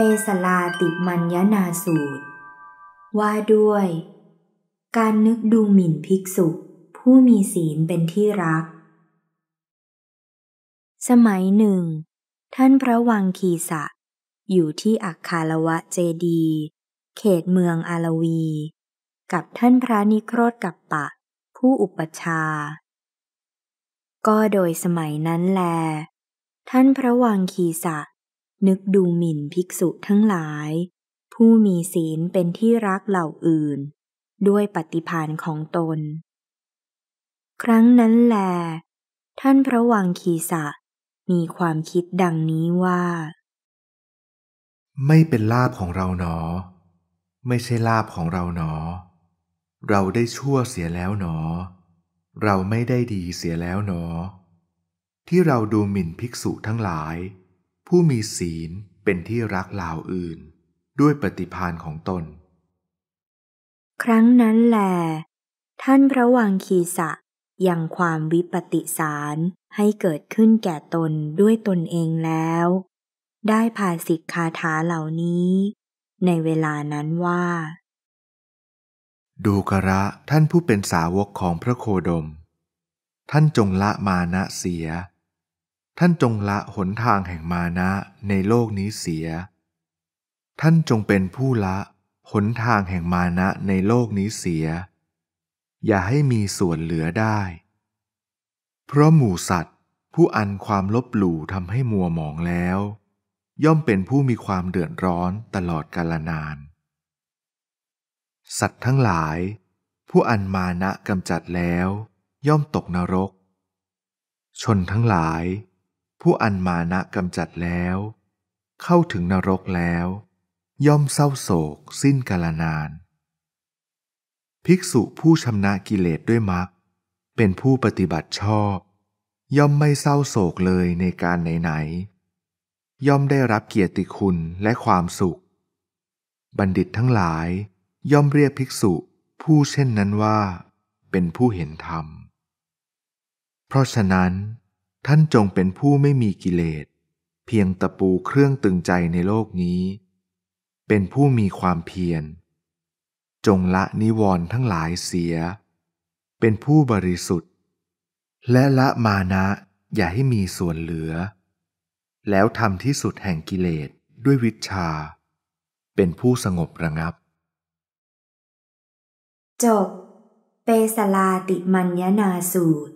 เปสลาติมัญญนาสูตร ว่าด้วย การนึกดูหมิ่นภิกษุผู้มีศีลเป็นที่รัก สมัยหนึ่ง ท่านพระวังคีสะอยู่ที่อักคารวะเจดี เขตเมืองอาลวี กับท่านพระนิโครธกับปะ ผู้อุปชา ก็โดยสมัยนั้นแล ท่านพระวังคีสะนึกดูหมิ่นภิกษุทั้งหลาย ผู้มีศีลเป็นที่รักเหล่าอื่น ด้วยปฏิพานของตน ครั้งนั้นแล ท่านพระวังคีสะมีความคิดดังนี้ว่า ไม่เป็นลาบของเราหนอ ไม่ใช่ลาบของเราหนอ เราได้ชั่วเสียแล้วหนอ เราไม่ได้ดีเสียแล้วหนอ ที่เราดูหมิ่นภิกษุทั้งหลายผู้มีศีลเป็นที่รักเหล่าอื่นด้วยปฏิพานของตนครั้งนั้นแหลท่านพระวังคีสะยังความวิปติสาร ให้เกิดขึ้นแก่ตนด้วยตนเองแล้ว ได้พาสิกคาถาเหล่านี้ ในเวลานั้นว่า ดูกระท่านผู้เป็นสาวกของพระโคดม ท่านจงละมานะเสียท่านจงละหนทางแห่งมานะในโลกนี้เสีย ท่านจงเป็นผู้ละหนทางแห่งมานะในโลกนี้เสีย อย่าให้มีส่วนเหลือได้ เพราะหมู่สัตว์ผู้อันความลบหลู่ทำให้มัวหมองแล้ว ย่อมเป็นผู้มีความเดือดร้อนตลอดกาลนาน สัตว์ทั้งหลาย ผู้อันมานะกำจัดแล้ว ย่อมตกนรก ชนทั้งหลายผู้อันมานะกำจัดแล้ว เข้าถึงนรกแล้ว ย่อมเศร้าโศกสิ้นกาลนาน ภิกษุผู้ชำนะกิเลสด้วยมรรคเป็นผู้ปฏิบัติชอบ ย่อมไม่เศร้าโศกเลยในการไหนๆย่อมได้รับเกียรติคุณและความสุข บัณฑิตทั้งหลายย่อมเรียกภิกษุผู้เช่นนั้นว่า เป็นผู้เห็นธรรม เพราะฉะนั้นท่านจงเป็นผู้ไม่มีกิเลสเพียงตะปูเครื่องตึงใจในโลกนี้ เป็นผู้มีความเพียรจงละนิวรณ์ทั้งหลายเสีย เป็นผู้บริสุทธิ์ และละมานะอย่าให้มีส่วนเหลือ แล้วทำที่สุดแห่งกิเลสด้วยวิชา เป็นผู้สงบระงับ จบ เปสลาติมัญญนาสูตร